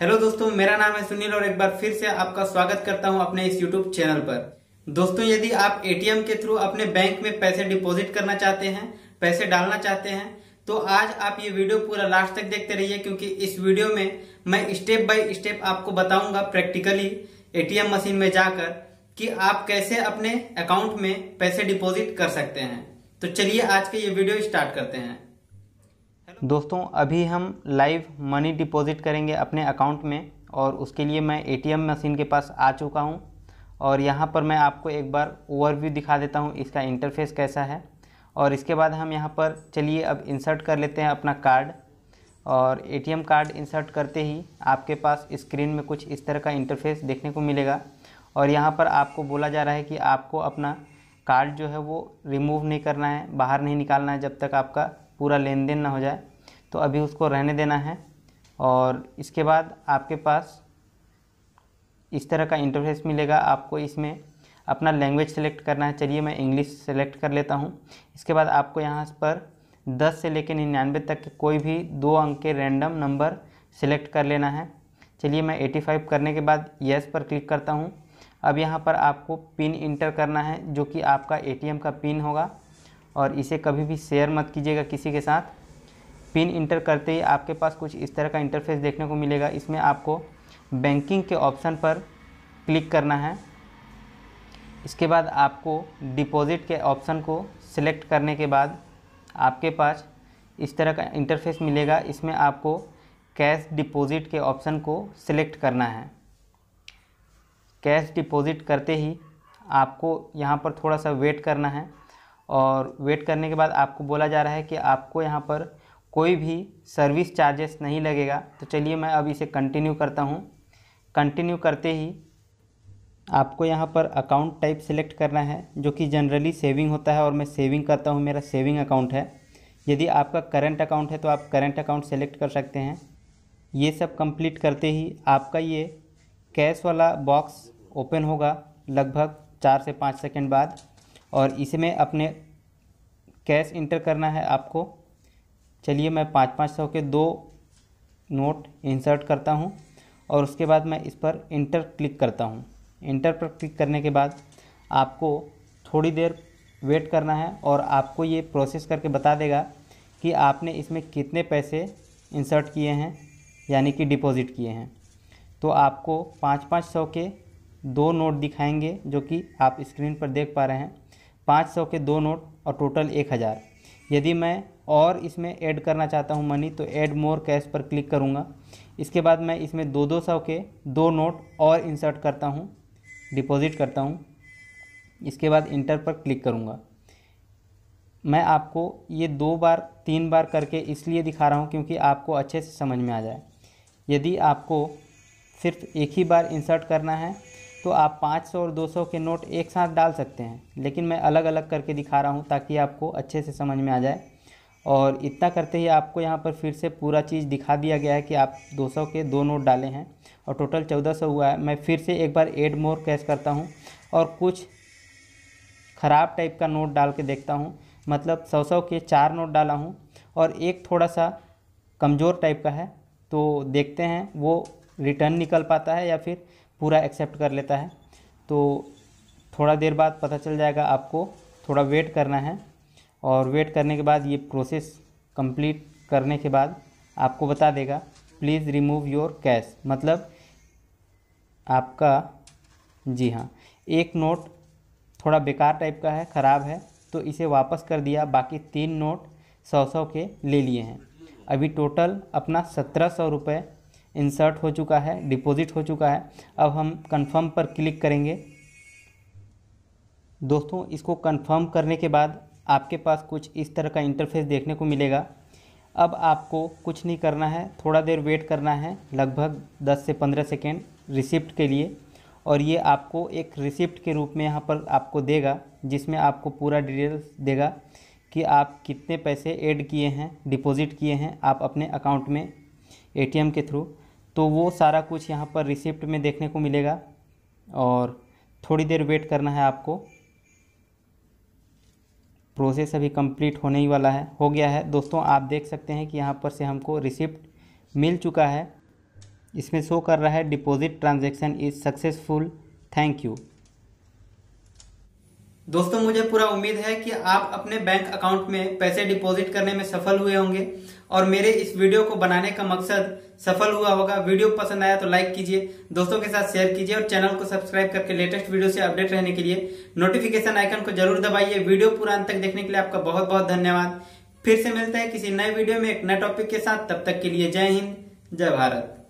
hello दोस्तों मेरा नाम है सुनील और एक बार फिर से आपका स्वागत करता हूं अपने इस यूट्यूब चैनल पर दोस्तों यदि आप एटीएम के थ्रू अपने बैंक में पैसे डिपॉजिट करना चाहते हैं पैसे डालना चाहते हैं तो आज आप ये वीडियो पूरा लास्ट तक देखते रहिए क्योंकि इस वीडियो में मैं स्टेप बाय स्टेप आपको बताऊंगा प्रैक्टिकली एटीएम मशीन में जाकर कि आप कैसे अपने अकाउंट में पैसे डिपॉजिट कर सकते हैं तो चलिए आज के ये वीडियो स्टार्ट करते हैं दोस्तों अभी हम लाइव मनी डिपॉजिट करेंगे अपने अकाउंट में और उसके लिए मैं एटीएम मशीन के पास आ चुका हूँ और यहाँ पर मैं आपको एक बार ओवरव्यू दिखा देता हूँ इसका इंटरफेस कैसा है और इसके बाद हम यहाँ पर चलिए अब इंसर्ट कर लेते हैं अपना कार्ड और एटीएम कार्ड इंसर्ट करते ही आपके पास स्क्रीन में कुछ इस तरह का इंटरफेस देखने को मिलेगा और यहाँ पर आपको बोला जा रहा है कि आपको अपना कार्ड जो है वो रिमूव नहीं करना है बाहर नहीं निकालना है जब तक आपका पूरा लेन देन ना हो जाए तो अभी उसको रहने देना है और इसके बाद आपके पास इस तरह का इंटरफेस मिलेगा आपको इसमें अपना लैंग्वेज सेलेक्ट करना है चलिए मैं इंग्लिश सेलेक्ट कर लेता हूँ इसके बाद आपको यहाँ पर 10 से लेकर निन्यानवे तक के कोई भी दो अंक के रैंडम नंबर सेलेक्ट कर लेना है चलिए मैं 85 करने के बाद यस पर क्लिक करता हूँ अब यहाँ पर आपको पिन इंटर करना है जो कि आपका एटीएम का पिन होगा और इसे कभी भी शेयर मत कीजिएगा किसी के साथ पिन इंटर करते ही आपके पास कुछ इस तरह का इंटरफेस देखने को मिलेगा इसमें आपको बैंकिंग के ऑप्शन पर क्लिक करना है इसके बाद आपको डिपॉज़िट के ऑप्शन को सिलेक्ट करने के बाद आपके पास इस तरह का इंटरफेस मिलेगा इसमें आपको कैश डिपॉज़िट के ऑप्शन को सिलेक्ट करना है कैश डिपॉज़िट करते ही आपको यहाँ पर थोड़ा सा वेट करना है और वेट करने के बाद आपको बोला जा रहा है कि आपको यहाँ पर कोई भी सर्विस चार्जेस नहीं लगेगा तो चलिए मैं अब इसे कंटिन्यू करता हूँ कंटिन्यू करते ही आपको यहाँ पर अकाउंट टाइप सेलेक्ट करना है जो कि जनरली सेविंग होता है और मैं सेविंग करता हूँ मेरा सेविंग अकाउंट है यदि आपका करंट अकाउंट है तो आप करंट अकाउंट सेलेक्ट कर सकते हैं ये सब कंप्लीट करते ही आपका ये कैश वाला बॉक्स ओपन होगा लगभग चार से पाँच सेकेंड बाद और इसमें अपने कैश इंटर करना है आपको चलिए मैं पाँच पाँच सौ के दो नोट इंसर्ट करता हूँ और उसके बाद मैं इस पर इंटर क्लिक करता हूँ इंटर पर क्लिक करने के बाद आपको थोड़ी देर वेट करना है और आपको ये प्रोसेस करके बता देगा कि आपने इसमें कितने पैसे इंसर्ट किए हैं यानी कि डिपॉज़िट किए हैं तो आपको पाँच पाँच सौ के दो नोट दिखाएंगे जो कि आप स्क्रीन पर देख पा रहे हैं पाँच सौ के दो नोट और टोटल एक हज़ार यदि मैं और इसमें ऐड करना चाहता हूँ मनी तो ऐड मोर कैश पर क्लिक करूँगा इसके बाद मैं इसमें दो दो सौ के दो नोट और इंसर्ट करता हूँ डिपॉज़िट करता हूँ इसके बाद इंटर पर क्लिक करूँगा मैं आपको ये दो बार तीन बार करके इसलिए दिखा रहा हूँ क्योंकि आपको अच्छे से समझ में आ जाए यदि आपको सिर्फ एक ही बार इंसर्ट करना है तो आप 500 और 200 के नोट एक साथ डाल सकते हैं लेकिन मैं अलग अलग करके दिखा रहा हूँ ताकि आपको अच्छे से समझ में आ जाए और इतना करते ही आपको यहाँ पर फिर से पूरा चीज़ दिखा दिया गया है कि आप 200 के दो नोट डाले हैं और टोटल 1400 हुआ है मैं फिर से एक बार एड मोर कैश करता हूँ और कुछ ख़राब टाइप का नोट डाल के देखता हूँ मतलब सौ सौ के चार नोट डाला हूँ और एक थोड़ा सा कमज़ोर टाइप का है तो देखते हैं वो रिटर्न निकल पाता है या फिर पूरा एक्सेप्ट कर लेता है तो थोड़ा देर बाद पता चल जाएगा आपको थोड़ा वेट करना है और वेट करने के बाद ये प्रोसेस कंप्लीट करने के बाद आपको बता देगा प्लीज़ रिमूव योर कैश मतलब आपका जी हाँ एक नोट थोड़ा बेकार टाइप का है ख़राब है तो इसे वापस कर दिया बाकी तीन नोट सौ सौ के ले लिए हैं अभी टोटल अपना सत्रह सौ रुपये इंसर्ट हो चुका है डिपॉजिट हो चुका है अब हम कंफर्म पर क्लिक करेंगे दोस्तों इसको कंफर्म करने के बाद आपके पास कुछ इस तरह का इंटरफेस देखने को मिलेगा अब आपको कुछ नहीं करना है थोड़ा देर वेट करना है लगभग 10 से 15 सेकेंड रिसिप्ट के लिए और ये आपको एक रिसिप्ट के रूप में यहाँ पर आपको देगा जिसमें आपको पूरा डिटेल्स देगा कि आप कितने पैसे ऐड किए हैं डिपॉजिट किए हैं आप अपने अकाउंट में एटीएम के थ्रू तो वो सारा कुछ यहाँ पर रिसिप्ट में देखने को मिलेगा और थोड़ी देर वेट करना है आपको प्रोसेस अभी कंप्लीट होने ही वाला है हो गया है दोस्तों आप देख सकते हैं कि यहाँ पर से हमको रिसिप्ट मिल चुका है इसमें शो कर रहा है deposit transaction is successful thank you दोस्तों मुझे पूरा उम्मीद है कि आप अपने बैंक अकाउंट में पैसे डिपॉजिट करने में सफल हुए होंगे और मेरे इस वीडियो को बनाने का मकसद सफल हुआ होगा वीडियो पसंद आया तो लाइक कीजिए दोस्तों के साथ शेयर कीजिए और चैनल को सब्सक्राइब करके लेटेस्ट वीडियो से अपडेट रहने के लिए नोटिफिकेशन आइकन को जरूर दबाइए वीडियो पूरा अंत तक देखने के लिए आपका बहुत बहुत धन्यवाद फिर से मिलते हैं किसी नए वीडियो में एक नए टॉपिक के साथ तब तक के लिए जय हिंद जय भारत